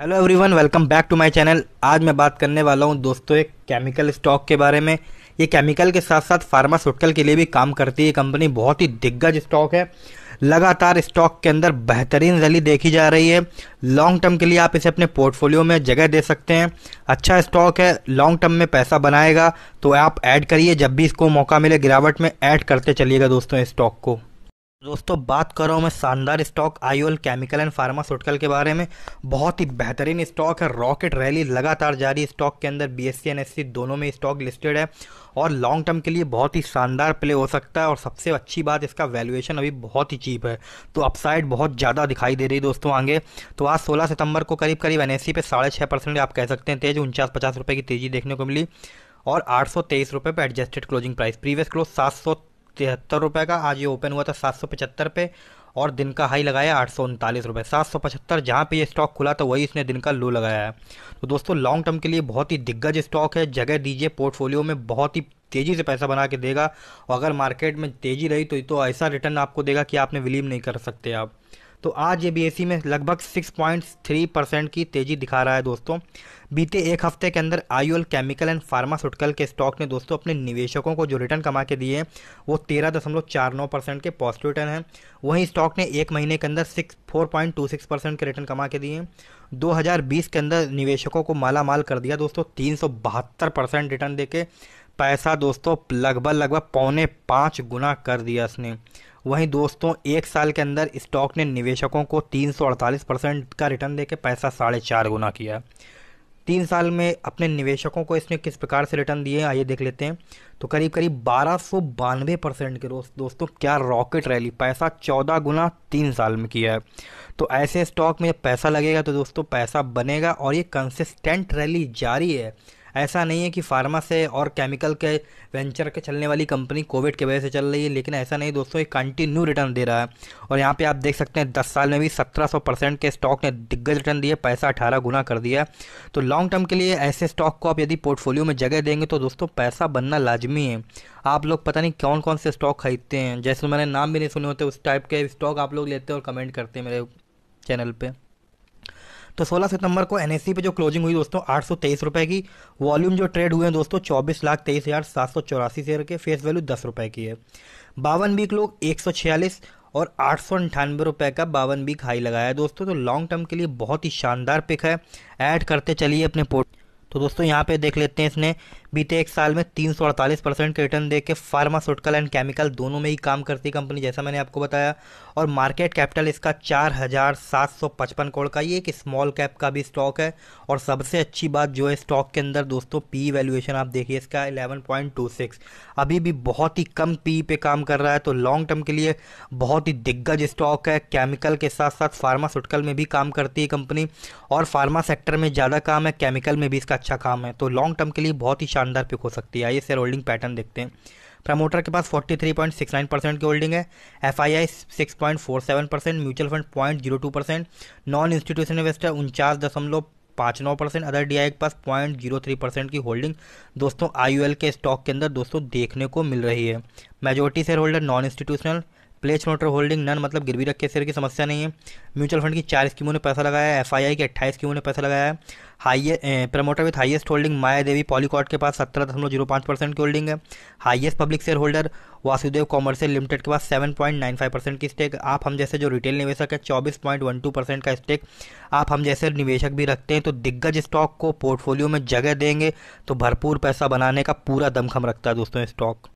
hello everyone welcome back to my channel आज मैं बात करने वाला हूं दोस्तों एक केमिकल स्टॉक के बारे में ये केमिकल के साथ साथ फार्मास्यूटिकल के लिए भी काम करती है कंपनी बहुत ही दिग्गज स्टॉक है लगातार स्टॉक के अंदर बेहतरीन रैली देखी जा रही है लॉन्ग टर्म के लिए आप इसे अपने पोर्टफोलियो में जगह दे सकते हैं अच्छा स्टॉक है लॉन्ग टर्म में पैसा बनाएगा तो आप ऐड करिए जब भी इसको मौका मिले गिरावट में ऐड करते चलिएगा दोस्तों स्टॉक को दोस्तों बात कर रहा हूँ मैं शानदार stock IOL chemical and pharmaceutical के बारे में बहुत ही बेहतरीन स्टॉक है रॉकेट रैली लगातार जारी स्टॉक के अंदर बी एस सी दोनों में स्टॉक लिस्टेड है और लॉन्ग टर्म के लिए बहुत ही शानदार प्ले हो सकता है और सबसे अच्छी बात इसका वैल्यूएशन अभी बहुत ही चीप है तो अपसाइड बहुत ज़्यादा दिखाई दे रही है दोस्तों आगे तो आज सोलह सितंबर को करीब करीब एन एस सी पे साढ़े छः परसेंट आप कह सकते हैं तेज उनचास पचास रुपये की तेजी देखने को मिली और आठ सौ तेईस रुपये पर adjusted closing price previous close सात सौ तिहत्तर रुपये का आज ये ओपन हुआ था सात सौ पचहत्तर पे और दिन का हाई लगाया आठ सौ उनतालीस रुपये सात सौ पचहत्तर जहाँ पर ये स्टॉक खुला था वही इसने दिन का लो लगाया है तो दोस्तों लॉन्ग टर्म के लिए बहुत ही दिग्गज स्टॉक है जगह दीजिए पोर्टफोलियो में बहुत ही तेज़ी से पैसा बना के देगा और अगर मार्केट में तेज़ी रही तो, तो ऐसा रिटर्न आपको देगा कि आपने विलीव नहीं कर सकते आप तो आज ये बी में लगभग 6.3 परसेंट की तेज़ी दिखा रहा है दोस्तों बीते एक हफ्ते के अंदर आई केमिकल एंड फार्मास्यूटिकल के स्टॉक ने दोस्तों अपने निवेशकों को जो रिटर्न कमा के दिए हैं वो तेरह दशमलव चार नौ परसेंट के पॉजिटिव रिटर्न हैं वहीं स्टॉक ने एक महीने के अंदर six four point two six percent के रिटर्न कमा के दिए हैं बीस के अंदर निवेशकों को माला माल कर दिया दोस्तों तीन सौ बहत्तर परसेंट रिटर्न के पैसा दोस्तों लगभग लगभग पौने पाँच गुना कर दिया इसने वहीं दोस्तों एक साल के अंदर स्टॉक ने निवेशकों को 348 परसेंट का रिटर्न देके पैसा साढ़े चार गुना किया तीन साल में अपने निवेशकों को इसने किस प्रकार से रिटर्न दिए आइए देख लेते हैं तो करीब करीब बारह सौ बानवे परसेंट के रोज दोस्तों क्या रॉकेट रैली पैसा चौदह गुना तीन साल में किया है तो ऐसे स्टॉक में पैसा लगेगा तो दोस्तों पैसा बनेगा और ये कंसिस्टेंट रैली जारी है ऐसा नहीं है कि फार्मा से और केमिकल के वेंचर के चलने वाली कंपनी कोविड की वजह से चल रही है लेकिन ऐसा नहीं दोस्तों ये कंटिन्यू रिटर्न दे रहा है और यहाँ पे आप देख सकते हैं दस साल में भी सत्रह सौ परसेंट के स्टॉक ने दिग्गज रिटर्न दिए पैसा अठारह गुना कर दिया तो लॉन्ग टर्म के लिए ऐसे स्टॉक को आप यदि पोर्टफोलियो में जगह देंगे तो दोस्तों पैसा बनना लाजमी है आप लोग पता नहीं कौन कौन से स्टॉक खरीदते हैं जैसे मैंने नाम भी नहीं सुने होते उस टाइप के स्टॉक आप लोग लेते हैं और कमेंट करते हैं मेरे चैनल पर तो 16 सितंबर को एन पे जो क्लोजिंग हुई दोस्तों आठ रुपए की वॉल्यूम जो ट्रेड हुए हैं दोस्तों चौबीस लाख तेईस हज़ार सात सौ चौरासी शेयर के फेस वैल्यू दस रुपये की है बावन बीक लोग एक सौ छियालीस और आठ सौ अंठानवे रुपये का बावन बीक हाई लगाया है दोस्तों तो लॉन्ग टर्म के लिए बहुत ही शानदार पिक है ऐड करते चलिए अपने पोर्ट तो दोस्तों यहाँ पे देख लेते हैं इसने बीते एक साल में तीन सौ अड़तालीस परसेंट के रिटर्न दे के फार्मास्यूटिकल एंड केमिकल दोनों में ही काम करती कंपनी जैसा मैंने आपको बताया और मार्केट कैपिटल इसका चार हज़ार सात सौ पचपन करोड़ का ये एक स्मॉल कैप का भी स्टॉक है और सबसे अच्छी बात जो है स्टॉक के अंदर दोस्तों पी वैल्यूएशन e आप देखिए इसका एलेवन पॉइंट टू सिक्स अभी भी बहुत ही कम पी e पे काम कर रहा है तो लॉन्ग टर्म के लिए बहुत ही दिग्गज स्टॉक है केमिकल के साथ साथ फार्मास्यूटिकल में भी काम करती है कंपनी और फार्मा सेक्टर में ज़्यादा काम है केमिकल में भी इसका अच्छा काम है तो लॉन्ग टर्म के लिए बहुत ही शानदार पिक हो सकती है आइए शेयर होल्डिंग पैटर्न देखते हैं प्रमोटर के पास 43.69 परसेंट की होल्डिंग है F I I six point four seven percent mutual fund point zero two percent non institution investor उनचास दशमलव पाँच नौ परसेंट अदर डी के पास पॉइंट जीरो थ्री परसेंट की होल्डिंग दोस्तों आई के स्टॉक के अंदर दोस्तों देखने को मिल रही है majority share holder non institutional pledge motor holding none मतलब गिरवी रखे शेयर की समस्या नहीं है म्यूचुअल फंड की चार स्कीमों ने पैसा लगाया है एफ की अट्ठाईस स्कीमों ने पैसा लगाया है promoter with highest holding Maya Devi Polycot के पास सत्रह दशमलव जीरो पाँच परसेंट की होल्डिंग है highest public share holder Vasudev commercial limited के पास seven point nine five percent की स्टेक आप हम जैसे जो रिटेल निवेशक है चौबीस पॉइंट वन टू परसेंट का स्टेक आप हम जैसे निवेशक भी रखते हैं तो दिग्गज स्टॉक को पोर्टफोलियो में जगह देंगे तो भरपूर पैसा बनाने का पूरा दमखम रखता है दोस्तों स्टॉक